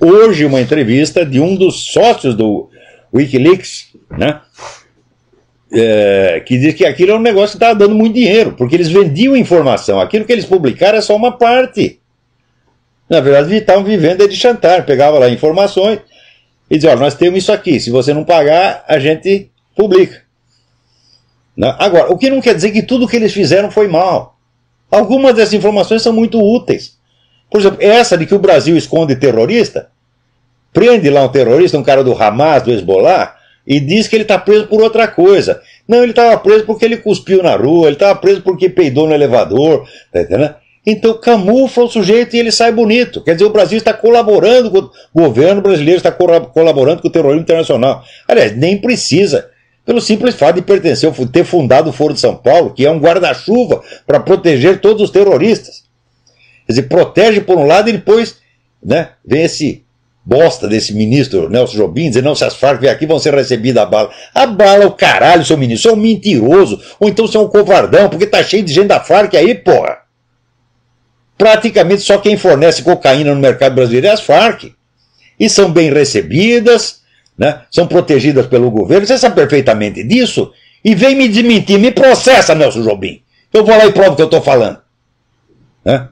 Hoje, uma entrevista de um dos sócios do Wikileaks, né? É, que diz que aquilo é um negócio que estava tá dando muito dinheiro, porque eles vendiam informação. Aquilo que eles publicaram é só uma parte. Na verdade, eles estavam vivendo é de chantar. Pegava lá informações e dizia: Olha, nós temos isso aqui. Se você não pagar, a gente publica. Né? Agora, o que não quer dizer que tudo que eles fizeram foi mal. Algumas dessas informações são muito úteis. Por exemplo, essa de que o Brasil esconde terrorista? Prende lá um terrorista, um cara do Hamas, do Hezbollah, e diz que ele está preso por outra coisa. Não, ele estava preso porque ele cuspiu na rua, ele estava preso porque peidou no elevador, tá entendendo? Então camufla o sujeito e ele sai bonito. Quer dizer, o Brasil está colaborando com o governo brasileiro, está colaborando com o terrorismo internacional. Aliás, nem precisa. Pelo simples fato de pertencer, ter fundado o Foro de São Paulo, que é um guarda-chuva para proteger todos os terroristas. Quer dizer, protege por um lado e depois né, vem esse bosta desse ministro Nelson Jobim dizendo, não, se as Farc vier aqui vão ser recebidas a bala. A bala, o caralho, seu ministro, você é um mentiroso, ou então você é um covardão, porque tá cheio de gente da Farc aí, porra. Praticamente só quem fornece cocaína no mercado brasileiro é as Farc. E são bem recebidas, né, são protegidas pelo governo, você sabe perfeitamente disso, e vem me desmentir, me processa, Nelson Jobim. Eu vou lá e provo o que eu estou falando. Né?